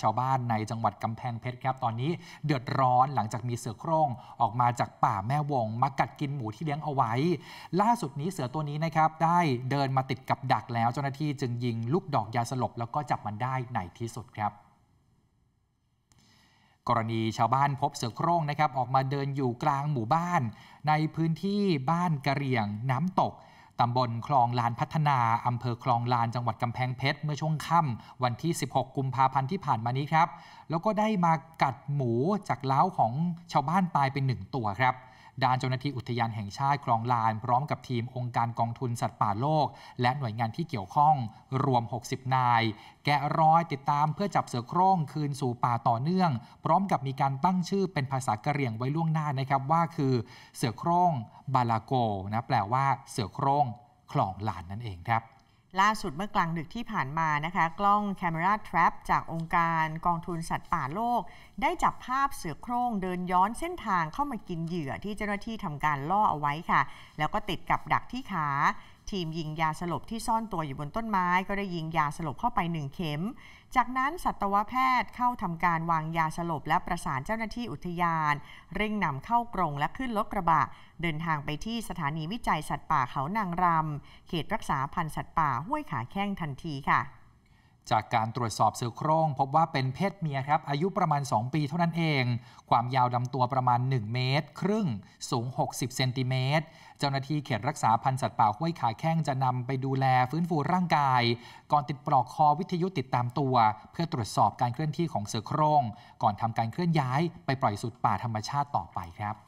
ชาวบ้านในจังหวัดกำแพงเพชรครับตอนนี้เดือดร้อนหลังจากมีเสือโคร่งออกมาจากป่าแม่วงมากัดกินหมูที่เลี้ยงเอาไว้ ล่าสุดนี้เสือตัวนี้นะครับ ได้เดินมาติดกับดักแล้วเจ้าหน้าที่จึงยิงลูกดอกยาสลบแล้วก็จับมันได้ในที่สุดครับ กรณีชาวบ้านพบเสือโคร่งนะครับ ออกมาเดินอยู่กลางหมู่บ้าน ในพื้นที่บ้านกระเรียง น้ำตกตำบลคลองลานพัฒนา อำเภอคลองลานจังหวัดกำแพงเพชร เมื่อช่วงค่ำ วันที่ 16 กุมภาพันธ์ที่ผ่านมานี้ครับ แล้วก็ได้มากัดหมูจากเล้าของชาวบ้านตายเป็นหนึ่งตัวครับด้านเจ้าหน้าที่อุทยานแห่งชาติคลองลานพร้อมกับทีมองค์การกองทุนสัตว์ป่าโลก และหน่วยงานที่เกี่ยวข้องรวม 60 นาย แกะรอยติดตามเพื่อจับเสือโคร่งคืนสู่ป่าต่อเนื่อง พร้อมกับมีการตั้งชื่อเป็นภาษากะเหรี่ยงไว้ล่วงหน้านะครับว่าคือ เสือโคร่งบาลาโกนะแปลว่าเสือโคร่งคลองลานนั่นเองครับล่าสุดเมื่อกลางดึกที่ผ่านมานะคะ กล้อง Camera Trap จากองค์การกองทุนสัตว์ป่าโลก ได้จับภาพเสือโคร่งเดินย้อนเส้นทางเข้ามากินเหยื่อที่เจ้าหน้าที่ทำการล่อเอาไว้ค่ะ แล้วก็ติดกับดักที่ขาทีมยิงยาสลบที่ซ่อนตัวอยู่บนต้นไม้ ก็ได้ยิงยาสลบเข้าไปหนึ่งเข็ม จากนั้นสัตวแพทย์เข้าทำการวางยาสลบและประสานเจ้าหน้าที่อุทยาน เร่งนำเข้ากรงและขึ้นรถกระบะ เดินทางไปที่สถานีวิจัยสัตว์ป่าเขานางรำเขตรักษาพันธุ์สัตว์ป่าห้วยขาแข้งทันทีค่ะจากการตรวจสอบเสือโคร่งพบว่าเป็นเพศเมียครับ อายุประมาณ 2 ปีเท่านั้นเอง ความยาวลำตัวประมาณ 1 เมตรครึ่งสูง 60 เซนติเมตร เจ้าหน้าที่เขตรักษาพันธุ์สัตว์ป่าห้วยขาแข้งจะนำไปดูแลฟื้นฟูร่างกาย ก่อนติดปลอกคอวิทยุติดตามตัว เพื่อตรวจสอบการเคลื่อนที่ของเสือโคร่งก่อนทำการเคลื่อนย้ายไปปล่อยสู่ป่าธรรมชาติต่อไปครับ